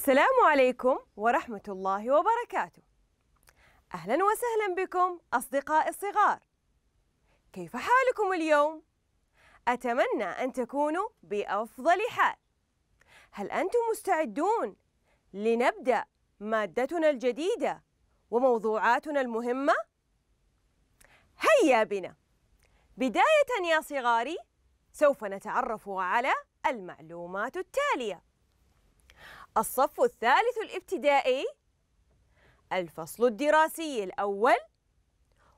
السلام عليكم ورحمة الله وبركاته. أهلا وسهلا بكم أصدقائي الصغار. كيف حالكم اليوم؟ أتمنى أن تكونوا بأفضل حال. هل أنتم مستعدون لنبدأ مادتنا الجديدة وموضوعاتنا المهمة؟ هيا بنا. بداية يا صغاري سوف نتعرف على المعلومات التالية. الصف الثالث الابتدائي الفصل الدراسي الأول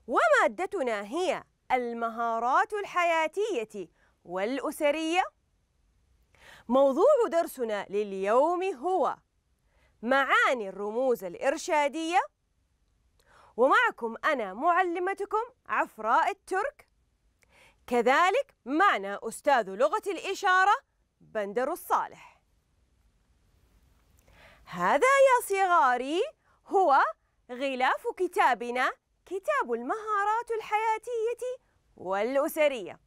ومادتنا هي المهارات الحياتية والأسرية موضوع درسنا لليوم هو معاني الرموز الإرشادية ومعكم أنا معلمتكم عفراء الترك كذلك معنا أستاذ لغة الإشارة بندر الصالح هذا يا صغاري هو غلاف كتابنا كتاب المهارات الحياتية والأسرية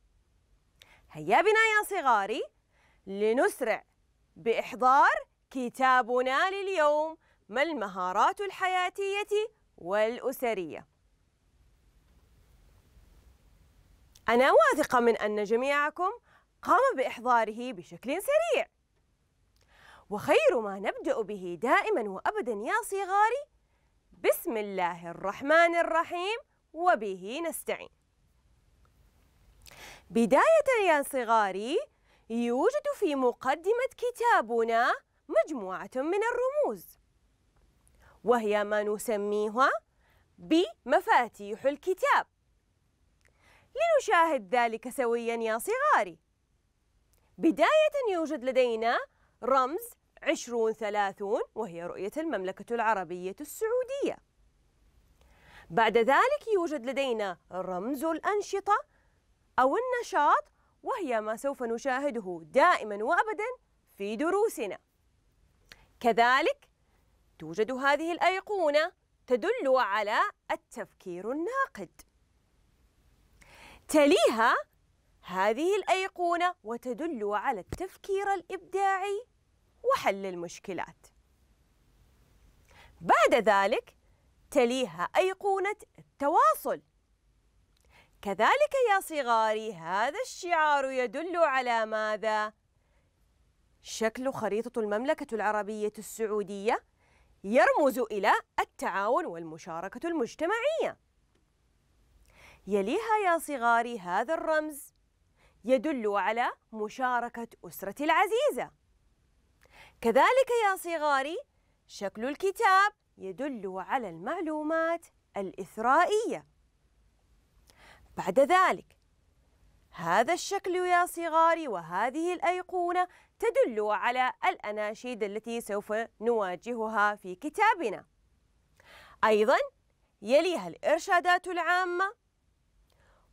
هيا بنا يا صغاري لنسرع بإحضار كتابنا لليوم ما المهارات الحياتية والأسرية أنا واثقة من أن جميعكم قام بإحضاره بشكل سريع وخير ما نبدأ به دائما وأبدا يا صغاري بسم الله الرحمن الرحيم وبه نستعين بداية يا صغاري يوجد في مقدمة كتابنا مجموعة من الرموز وهي ما نسميها بمفاتيح الكتاب لنشاهد ذلك سويا يا صغاري بداية يوجد لدينا رمز 2030 وهي رؤية المملكة العربية السعودية بعد ذلك يوجد لدينا رمز الأنشطة أو النشاط وهي ما سوف نشاهده دائما وأبدا في دروسنا كذلك توجد هذه الأيقونة تدل على التفكير الناقد تليها هذه الأيقونة وتدل على التفكير الإبداعي وحل المشكلات بعد ذلك تليها أيقونة التواصل كذلك يا صغاري هذا الشعار يدل على ماذا؟ شكل خريطة المملكة العربية السعودية يرمز إلى التعاون والمشاركة المجتمعية يليها يا صغاري هذا الرمز يدل على مشاركة أسرة العزيزة كذلك يا صغاري شكل الكتاب يدل على المعلومات الإثرائية بعد ذلك هذا الشكل يا صغاري وهذه الأيقونة تدل على الأناشيد التي سوف نواجهها في كتابنا أيضا يليها الإرشادات العامة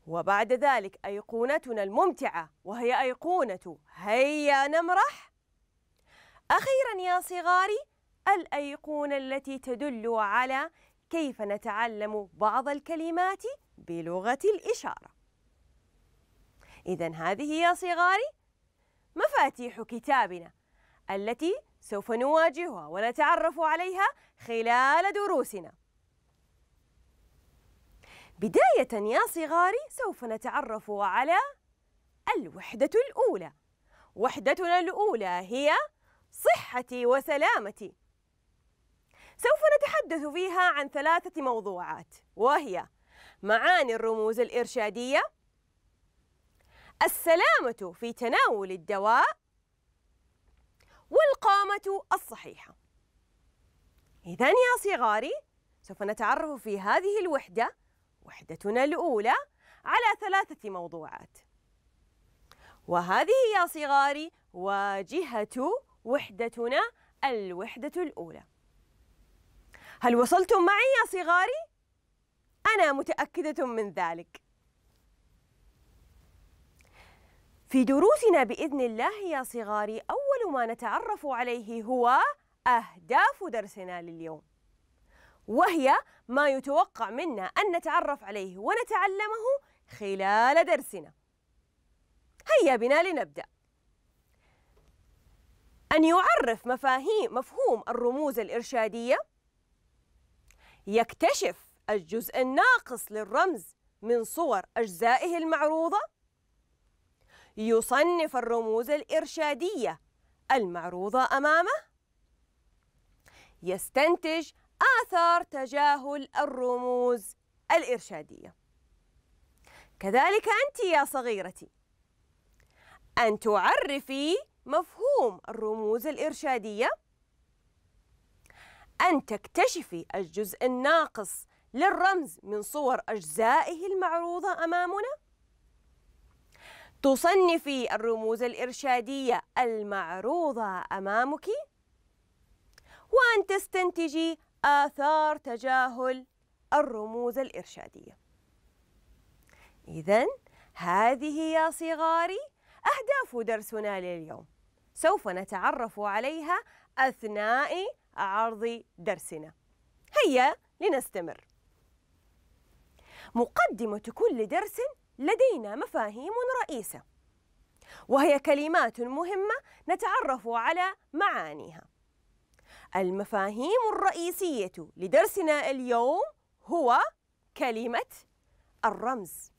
وبعد ذلك أيقونتنا الممتعة وهي أيقونة هيا نمرح أخيرا يا صغاري الأيقونة التي تدل على كيف نتعلم بعض الكلمات بلغة الإشارة إذا هذه يا صغاري مفاتيح كتابنا التي سوف نواجهها ونتعرف عليها خلال دروسنا بداية يا صغاري سوف نتعرف على الوحدة الأولى وحدتنا الأولى هي صحتي وسلامتي سوف نتحدث فيها عن ثلاثة موضوعات وهي معاني الرموز الإرشادية السلامة في تناول الدواء والقامة الصحيحة إذا يا صغاري سوف نتعرف في هذه الوحدة وحدتنا الأولى على ثلاثة موضوعات وهذه يا صغاري واجهة وحدتنا الوحدة الأولى هل وصلتم معي يا صغاري؟ أنا متأكدة من ذلك في دروسنا بإذن الله يا صغاري أول ما نتعرف عليه هو أهداف درسنا لليوم وهي ما يتوقع منا أن نتعرف عليه ونتعلمه خلال درسنا هيا بنا لنبدأ أن يعرف مفاهيم مفهوم الرموز الإرشادية يكتشف الجزء الناقص للرمز من صور أجزائه المعروضة يصنف الرموز الإرشادية المعروضة أمامه يستنتج آثار تجاهل الرموز الإرشادية كذلك أنت يا صغيرتي أن تعرفي مفهوم الرموز الإرشادية أن تكتشفي الجزء الناقص للرمز من صور أجزائه المعروضة أمامنا تصنفي الرموز الإرشادية المعروضة أمامك وأن تستنتجي آثار تجاهل الرموز الإرشادية إذا هذه يا صغاري أهداف درسنا لليوم سوف نتعرف عليها أثناء عرض درسنا هيا لنستمر مقدمة كل درس لدينا مفاهيم رئيسة وهي كلمات مهمة نتعرف على معانيها المفاهيم الرئيسية لدرسنا اليوم هو كلمة الرمز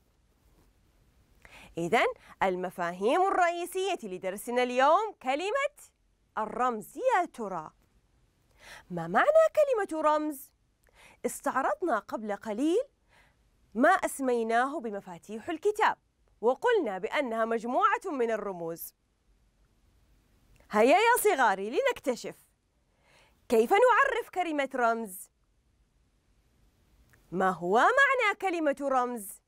إذا المفاهيم الرئيسية لدرسنا اليوم كلمة الرمز يا ترى ما معنى كلمة رمز؟ استعرضنا قبل قليل ما أسميناه بمفاتيح الكتاب وقلنا بأنها مجموعة من الرموز هيا يا صغاري لنكتشف كيف نعرف كلمة رمز؟ ما هو معنى كلمة رمز؟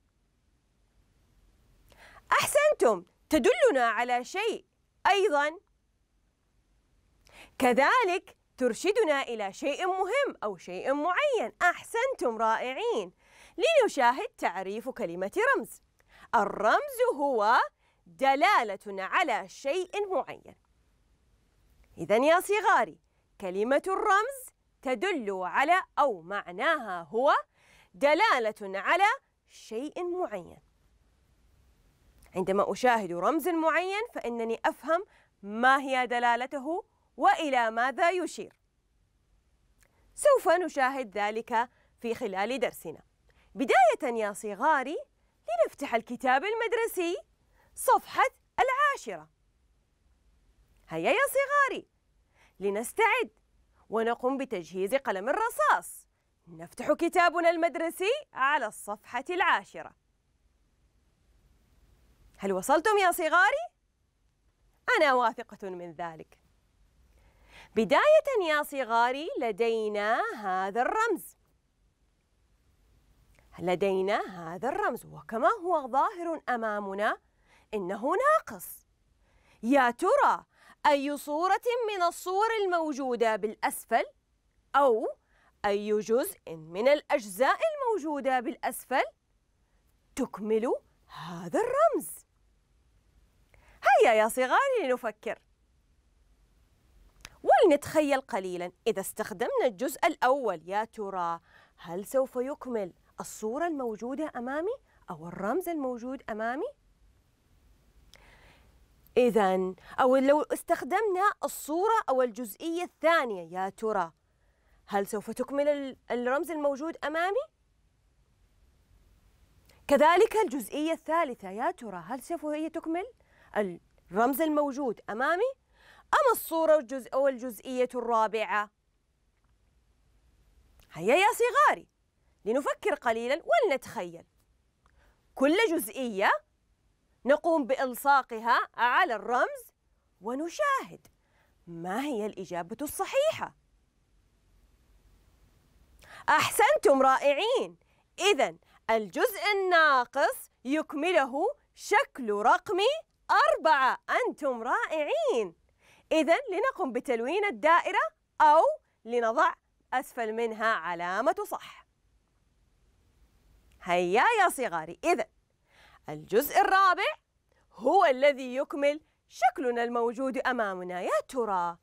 أحسنتم تدلنا على شيء أيضا كذلك ترشدنا إلى شيء مهم أو شيء معين أحسنتم رائعين لنشاهد تعريف كلمة رمز الرمز هو دلالة على شيء معين إذا يا صغاري كلمة الرمز تدل على أو معناها هو دلالة على شيء معين عندما أشاهد رمز معين فإنني أفهم ما هي دلالته وإلى ماذا يشير سوف نشاهد ذلك في خلال درسنا بداية يا صغاري لنفتح الكتاب المدرسي صفحة العاشرة هيا يا صغاري لنستعد ونقوم بتجهيز قلم الرصاص نفتح كتابنا المدرسي على الصفحة العاشرة هل وصلتم يا صغاري؟ أنا واثقة من ذلك بداية يا صغاري لدينا هذا الرمز لدينا هذا الرمز وكما هو ظاهر أمامنا إنه ناقص يا ترى أي صورة من الصور الموجودة بالأسفل أو أي جزء من الأجزاء الموجودة بالأسفل تكمل هذا الرمز هيا يا صغاري لنفكر ولنتخيل قليلا إذا استخدمنا الجزء الأول يا ترى هل سوف يكمل الصورة الموجودة أمامي أو الرمز الموجود أمامي؟ إذا أو لو استخدمنا الصورة أو الجزئية الثانية يا ترى هل سوف تكمل الرمز الموجود أمامي؟ كذلك الجزئية الثالثة يا ترى هل سوف هي تكمل الرمز الموجود أمامي أم الصورة الجزء أو الجزئية الرابعة هيا يا صغاري لنفكر قليلا ولنتخيل كل جزئية نقوم بإلصاقها على الرمز ونشاهد ما هي الإجابة الصحيحة أحسنتم رائعين إذا الجزء الناقص يكمله شكل رقمي أربعة أنتم رائعين إذا لنقم بتلوين الدائرة أو لنضع أسفل منها علامة صح هيا يا صغاري إذا الجزء الرابع هو الذي يكمل شكلنا الموجود أمامنا يا ترى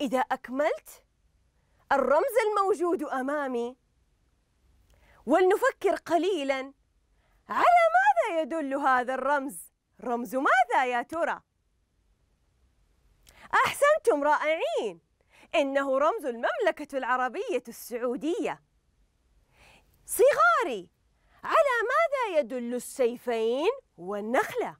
إذا أكملت الرمز الموجود أمامي ولنفكر قليلا على ماذا يدل هذا الرمز رمز ماذا يا ترى؟ أحسنتم رائعين إنه رمز المملكة العربية السعودية صغاري على ماذا يدل السيفين والنخلة؟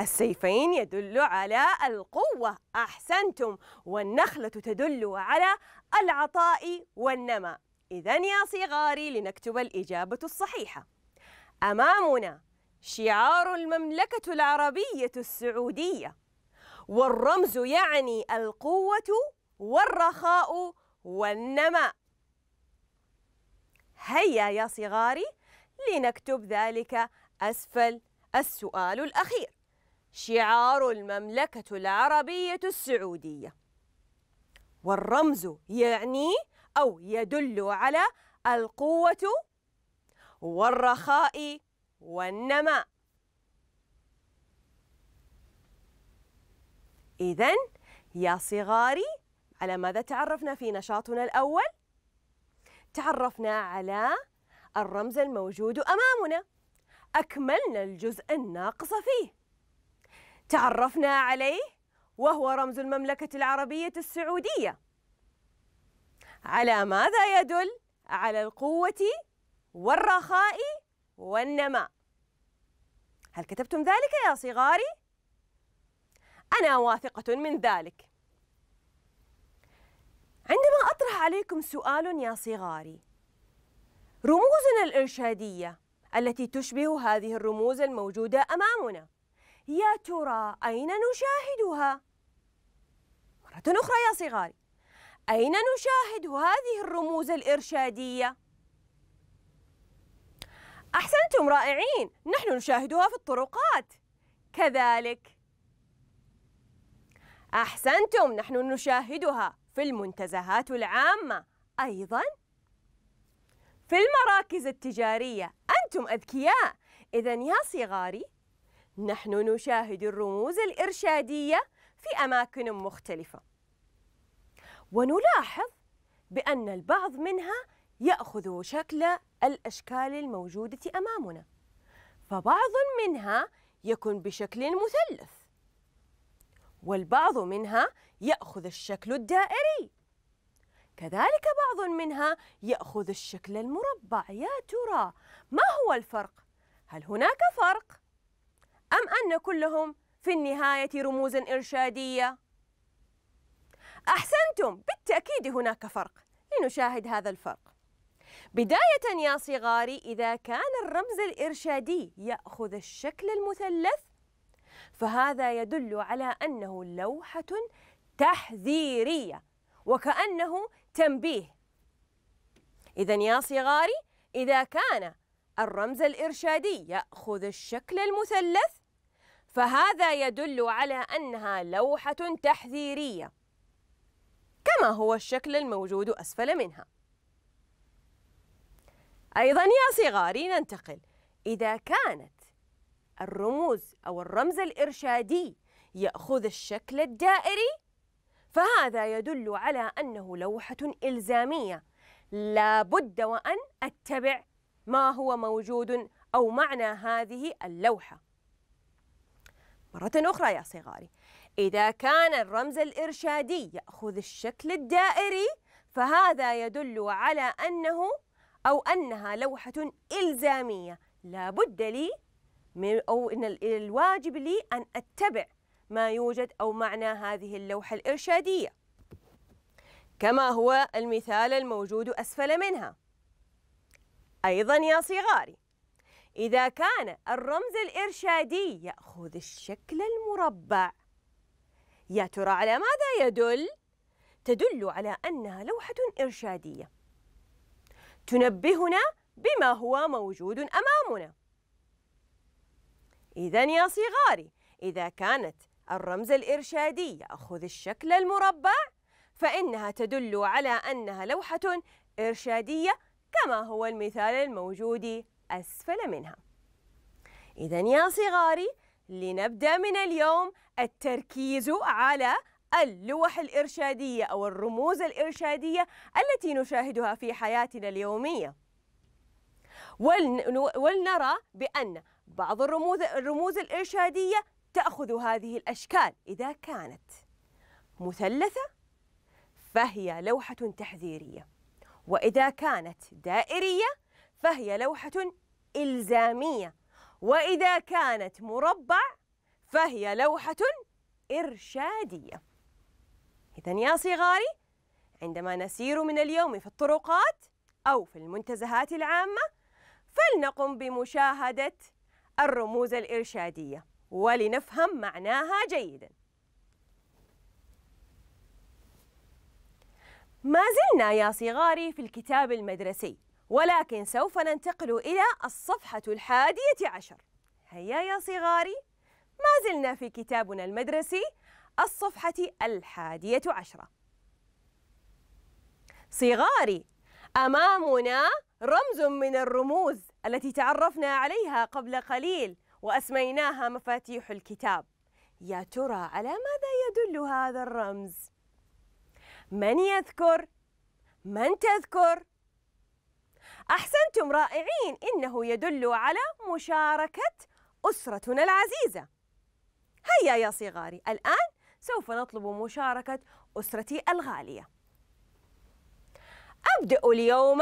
السيفين يدل على القوة أحسنتم والنخلة تدل على العطاء والنماء إذا يا صغاري لنكتب الإجابة الصحيحة أمامنا شعار المملكة العربية السعودية والرمز يعني القوة والرخاء والنماء هيا يا صغاري لنكتب ذلك أسفل السؤال الأخير شعار المملكة العربية السعودية والرمز يعني أو يدل على القوة والرخاء والنماء إذا يا صغاري على ماذا تعرفنا في نشاطنا الأول؟ تعرفنا على الرمز الموجود أمامنا أكملنا الجزء الناقص فيه تعرفنا عليه وهو رمز المملكة العربية السعودية على ماذا يدل؟ على القوة والرخاء والنماء هل كتبتم ذلك يا صغاري؟ أنا واثقة من ذلك عندما أطرح عليكم سؤال يا صغاري رموزنا الإرشادية التي تشبه هذه الرموز الموجودة أمامنا يا ترى أين نشاهدها؟ مرة أخرى يا صغاري أين نشاهد هذه الرموز الإرشادية؟ أحسنتم رائعين نحن نشاهدها في الطرقات كذلك أحسنتم نحن نشاهدها في المنتزهات العامة أيضا في المراكز التجارية أنتم أذكياء إذا يا صغاري نحن نشاهد الرموز الإرشادية في أماكن مختلفة ونلاحظ بأن البعض منها يأخذ شكل الأشكال الموجودة أمامنا فبعض منها يكون بشكل مثلث والبعض منها يأخذ الشكل الدائري كذلك بعض منها يأخذ الشكل المربع يا ترى ما هو الفرق؟ هل هناك فرق؟ أم أن كلهم في النهاية رموزا إرشادية؟ أحسنتم بالتأكيد هناك فرق لنشاهد هذا الفرق بداية يا صغاري إذا كان الرمز الإرشادي يأخذ الشكل المثلث فهذا يدل على أنه لوحة تحذيرية وكأنه تنبيه إذا يا صغاري إذا كان الرمز الإرشادي يأخذ الشكل المثلث فهذا يدل على أنها لوحة تحذيرية كما هو الشكل الموجود أسفل منها أيضا يا صغاري ننتقل إذا كانت الرموز أو الرمز الإرشادي يأخذ الشكل الدائري فهذا يدل على أنه لوحة إلزامية لا بد وأن أتبع ما هو موجود أو معنى هذه اللوحة مرة أخرى يا صغاري إذا كان الرمز الإرشادي يأخذ الشكل الدائري فهذا يدل على أنه أو أنها لوحة إلزامية لا بد لي أو أن الواجب لي أن أتبع ما يوجد أو معنى هذه اللوحة الإرشادية كما هو المثال الموجود أسفل منها أيضا يا صغاري إذا كان الرمز الإرشادي يأخذ الشكل المربع يا ترى على ماذا يدل؟ تدل على أنها لوحة إرشادية تنبهنا بما هو موجود أمامنا إذا يا صغاري إذا كانت الرمز الإرشادي يأخذ الشكل المربع فإنها تدل على أنها لوحة إرشادية كما هو المثال الموجود أسفل منها إذا يا صغاري لنبدأ من اليوم التركيز على اللوح الإرشادية أو الرموز الإرشادية التي نشاهدها في حياتنا اليومية ولنرى بأن بعض الرموز, الرموز الإرشادية تأخذ هذه الأشكال إذا كانت مثلثة فهي لوحة تحذيرية وإذا كانت دائرية فهي لوحة إلزامية وإذا كانت مربع فهي لوحة إرشادية إذا يا صغاري عندما نسير من اليوم في الطرقات أو في المنتزهات العامة فلنقم بمشاهدة الرموز الإرشادية ولنفهم معناها جيدا ما زلنا يا صغاري في الكتاب المدرسي ولكن سوف ننتقل إلى الصفحة الحادية عشر هيا يا صغاري ما زلنا في كتابنا المدرسي الصفحة الحادية عشرة صغاري أمامنا رمز من الرموز التي تعرفنا عليها قبل قليل وأسميناها مفاتيح الكتاب يا ترى على ماذا يدل هذا الرمز؟ من يذكر؟ من تذكر؟ أحسنتم رائعين إنه يدل على مشاركة أسرتنا العزيزة هيا يا صغاري الآن سوف نطلب مشاركة أسرتي الغالية أبدأ اليوم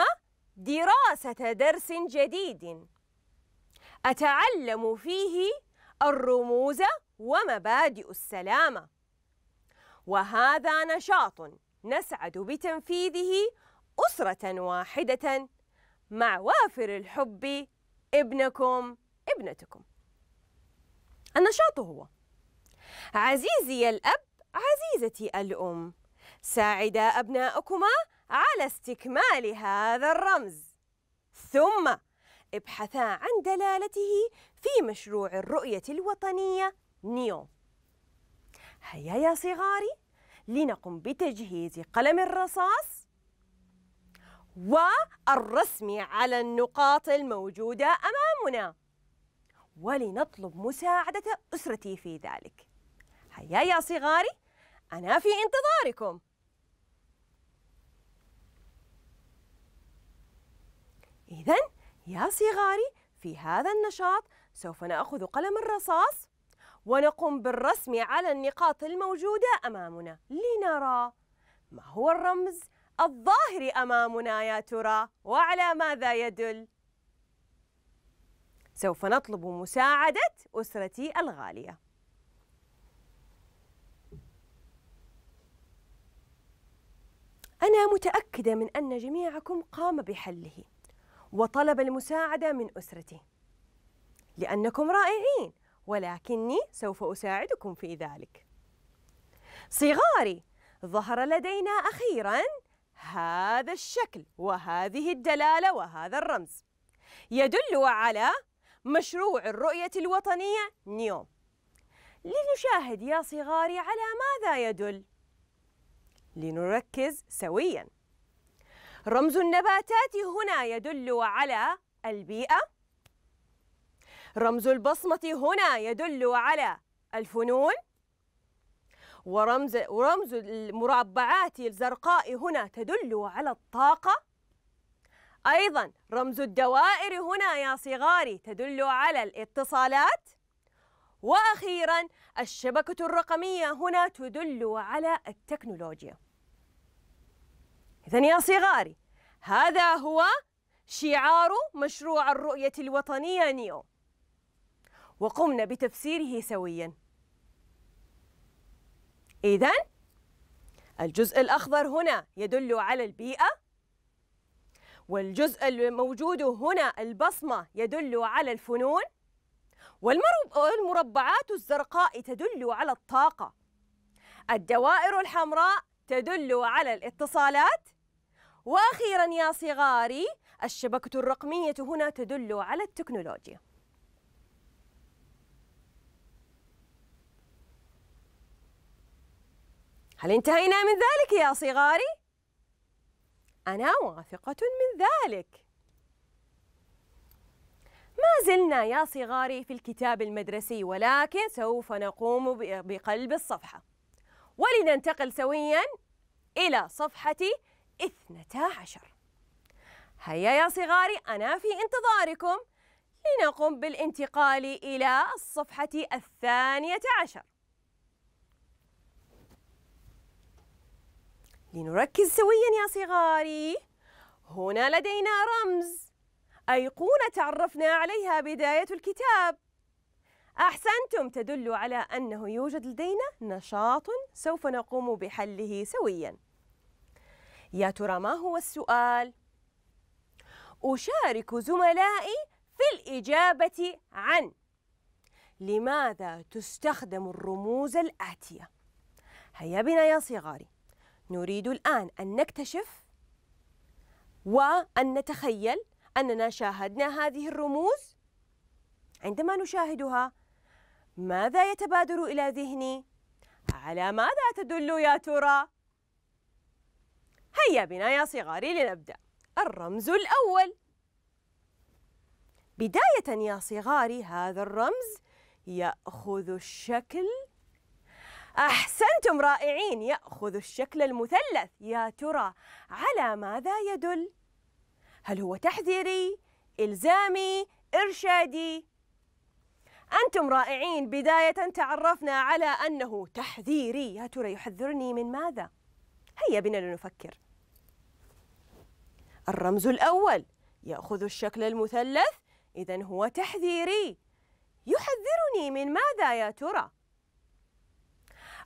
دراسة درس جديد أتعلم فيه الرموز ومبادئ السلامة وهذا نشاط نسعد بتنفيذه أسرة واحدة مع وافر الحب ابنكم ابنتكم النشاط هو عزيزي الأب عزيزتي الأم ساعدا أبناءكما على استكمال هذا الرمز ثم ابحثا عن دلالته في مشروع الرؤية الوطنية نيو هيا يا صغاري لنقم بتجهيز قلم الرصاص والرسم على النقاط الموجودة أمامنا ولنطلب مساعدة أسرتي في ذلك هيا يا صغاري أنا في انتظاركم إذا يا صغاري في هذا النشاط سوف نأخذ قلم الرصاص ونقوم بالرسم على النقاط الموجودة أمامنا لنرى ما هو الرمز الظاهر أمامنا يا ترى وعلى ماذا يدل؟ سوف نطلب مساعدة أسرتي الغالية أنا متأكدة من أن جميعكم قام بحله وطلب المساعدة من أسرته لأنكم رائعين ولكني سوف أساعدكم في ذلك صغاري ظهر لدينا أخيراً هذا الشكل وهذه الدلالة وهذا الرمز يدل على مشروع الرؤية الوطنية نيوم لنشاهد يا صغاري على ماذا يدل لنركز سويا رمز النباتات هنا يدل على البيئة رمز البصمة هنا يدل على الفنون ورمز ورمز المربعات الزرقاء هنا تدل على الطاقة أيضا رمز الدوائر هنا يا صغاري تدل على الاتصالات وأخيرا الشبكة الرقمية هنا تدل على التكنولوجيا إذا يا صغاري هذا هو شعار مشروع الرؤية الوطنية نيو وقمنا بتفسيره سويا إذا الجزء الأخضر هنا يدل على البيئة والجزء الموجود هنا البصمة يدل على الفنون والمربعات الزرقاء تدل على الطاقة الدوائر الحمراء تدل على الاتصالات واخيرا يا صغاري الشبكه الرقميه هنا تدل على التكنولوجيا هل انتهينا من ذلك يا صغاري انا واثقه من ذلك ما زلنا يا صغاري في الكتاب المدرسي ولكن سوف نقوم بقلب الصفحه ولننتقل سويا الى صفحه اثنتا عشر هيا يا صغاري أنا في انتظاركم لنقم بالانتقال إلى الصفحة الثانية عشر لنركز سويا يا صغاري هنا لدينا رمز أيقونة تعرفنا عليها بداية الكتاب أحسنتم تدل على أنه يوجد لدينا نشاط سوف نقوم بحله سوياً يا ترى ما هو السؤال؟ أشارك زملائي في الإجابة عن لماذا تستخدم الرموز الآتية؟ هيا بنا يا صغاري نريد الآن أن نكتشف وأن نتخيل أننا شاهدنا هذه الرموز عندما نشاهدها ماذا يتبادر إلى ذهني؟ على ماذا تدل يا ترى؟ هيا بنا يا صغاري لنبدأ الرمز الأول بداية يا صغاري هذا الرمز يأخذ الشكل أحسنتم رائعين يأخذ الشكل المثلث يا ترى على ماذا يدل؟ هل هو تحذيري؟ إلزامي؟ إرشادي؟ أنتم رائعين بداية تعرفنا على أنه تحذيري يا ترى يحذرني من ماذا؟ هيا بنا لنفكر الرمز الأول يأخذ الشكل المثلث إذا هو تحذيري يحذرني من ماذا يا ترى؟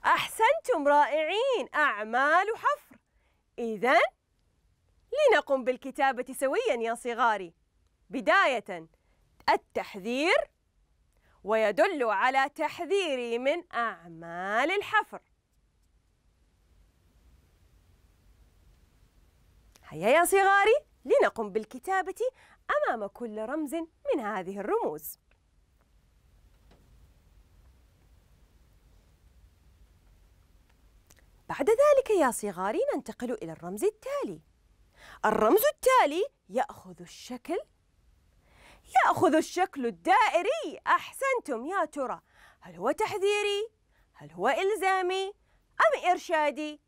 أحسنتم رائعين أعمال حفر إذا لنقم بالكتابة سويا يا صغاري بداية التحذير ويدل على تحذيري من أعمال الحفر هيا يا صغاري لنقم بالكتابة أمام كل رمز من هذه الرموز بعد ذلك يا صغاري ننتقل إلى الرمز التالي الرمز التالي يأخذ الشكل يأخذ الشكل الدائري أحسنتم يا ترى هل هو تحذيري؟ هل هو إلزامي؟ أم إرشادي؟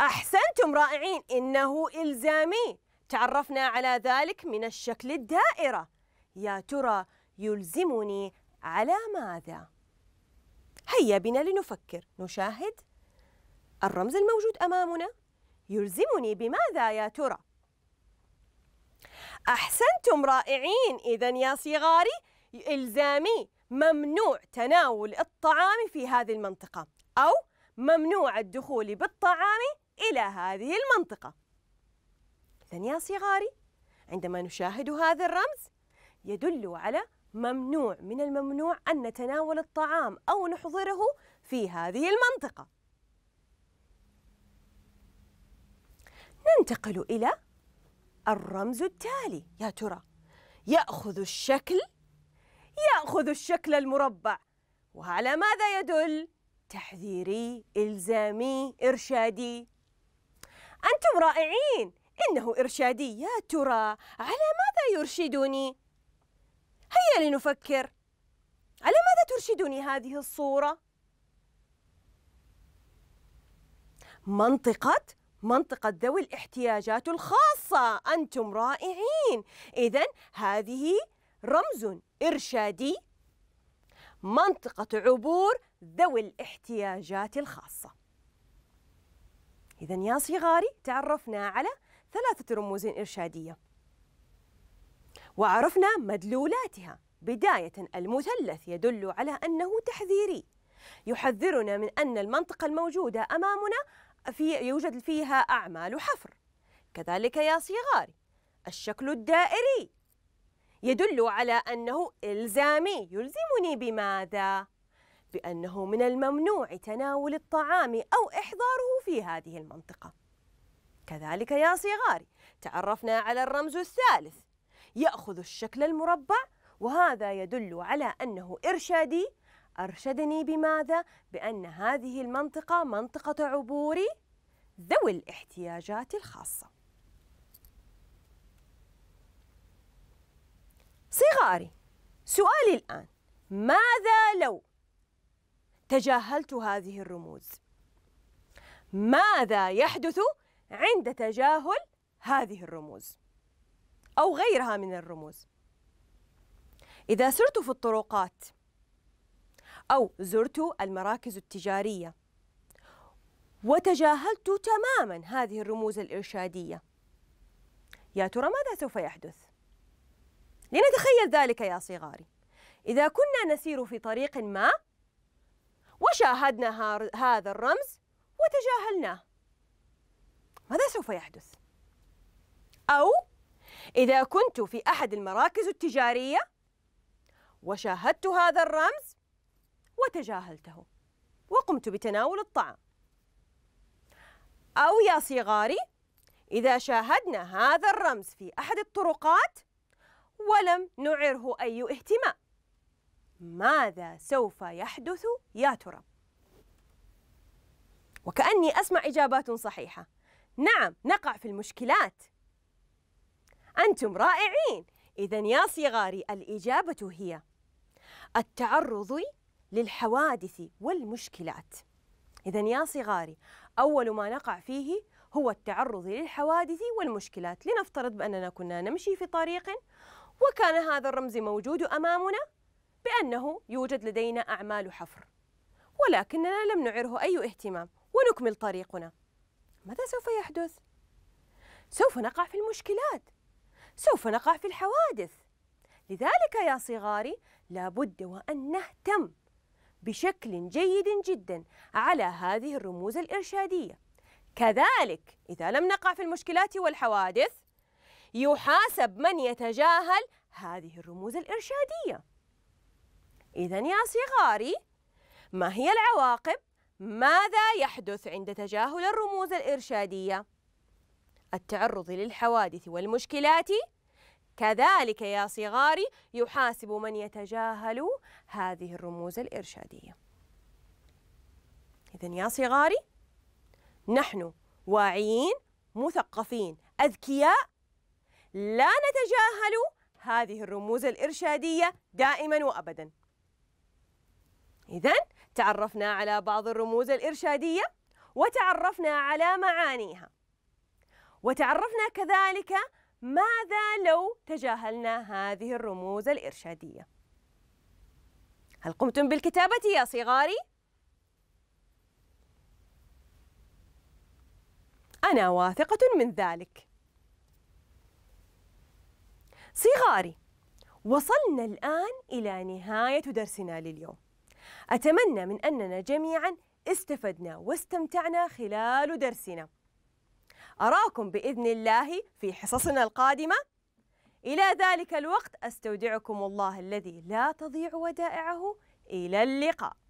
أحسنتم رائعين إنه إلزامي تعرفنا على ذلك من الشكل الدائرة يا ترى يلزمني على ماذا؟ هيا بنا لنفكر نشاهد الرمز الموجود أمامنا يلزمني بماذا يا ترى؟ أحسنتم رائعين إذا يا صغاري إلزامي ممنوع تناول الطعام في هذه المنطقة أو ممنوع الدخول بالطعام إلى هذه المنطقة إذن يا صغاري عندما نشاهد هذا الرمز يدل على ممنوع من الممنوع أن نتناول الطعام أو نحضره في هذه المنطقة ننتقل إلى الرمز التالي يا ترى يأخذ الشكل يأخذ الشكل المربع وعلى ماذا يدل؟ تحذيري إلزامي إرشادي أنتم رائعين إنه إرشادي يا ترى على ماذا يرشدني؟ هيا لنفكر على ماذا ترشدني هذه الصورة؟ منطقة منطقة ذوي الاحتياجات الخاصة أنتم رائعين إذا هذه رمز إرشادي منطقة عبور ذوي الاحتياجات الخاصة إذا يا صغاري تعرفنا على ثلاثة رموز إرشادية وعرفنا مدلولاتها بداية المثلث يدل على أنه تحذيري يحذرنا من أن المنطقة الموجودة أمامنا في يوجد فيها أعمال حفر كذلك يا صغاري الشكل الدائري يدل على أنه إلزامي يلزمني بماذا؟ بأنه من الممنوع تناول الطعام أو إحضاره في هذه المنطقة كذلك يا صغاري تعرفنا على الرمز الثالث يأخذ الشكل المربع وهذا يدل على أنه إرشادي أرشدني بماذا؟ بأن هذه المنطقة منطقة عبور ذوي الاحتياجات الخاصة صغاري سؤالي الآن ماذا لو تجاهلت هذه الرموز ماذا يحدث عند تجاهل هذه الرموز أو غيرها من الرموز إذا سرت في الطرقات أو زرت المراكز التجارية وتجاهلت تماما هذه الرموز الإرشادية يا ترى ماذا سوف يحدث؟ لنتخيل ذلك يا صغاري إذا كنا نسير في طريق ما وشاهدنا هذا الرمز وتجاهلناه ماذا سوف يحدث؟ أو إذا كنت في أحد المراكز التجارية وشاهدت هذا الرمز وتجاهلته وقمت بتناول الطعام أو يا صغاري إذا شاهدنا هذا الرمز في أحد الطرقات ولم نعره أي اهتمام ماذا سوف يحدث يا ترى وكاني اسمع اجابات صحيحه نعم نقع في المشكلات انتم رائعين اذا يا صغاري الاجابه هي التعرض للحوادث والمشكلات اذا يا صغاري اول ما نقع فيه هو التعرض للحوادث والمشكلات لنفترض باننا كنا نمشي في طريق وكان هذا الرمز موجود امامنا بأنه يوجد لدينا أعمال حفر ولكننا لم نعره أي اهتمام ونكمل طريقنا ماذا سوف يحدث؟ سوف نقع في المشكلات سوف نقع في الحوادث لذلك يا صغاري لابد وأن نهتم بشكل جيد جدا على هذه الرموز الإرشادية كذلك إذا لم نقع في المشكلات والحوادث يحاسب من يتجاهل هذه الرموز الإرشادية إذا يا صغاري ما هي العواقب؟ ماذا يحدث عند تجاهل الرموز الإرشادية؟ التعرض للحوادث والمشكلات كذلك يا صغاري يحاسب من يتجاهل هذه الرموز الإرشادية إذا يا صغاري نحن واعيين مثقفين أذكياء لا نتجاهل هذه الرموز الإرشادية دائما وأبدا إذا تعرفنا على بعض الرموز الإرشادية وتعرفنا على معانيها وتعرفنا كذلك ماذا لو تجاهلنا هذه الرموز الإرشادية هل قمتم بالكتابة يا صغاري؟ أنا واثقة من ذلك صغاري وصلنا الآن إلى نهاية درسنا لليوم أتمنى من أننا جميعا استفدنا واستمتعنا خلال درسنا أراكم بإذن الله في حصصنا القادمة إلى ذلك الوقت أستودعكم الله الذي لا تضيع ودائعه إلى اللقاء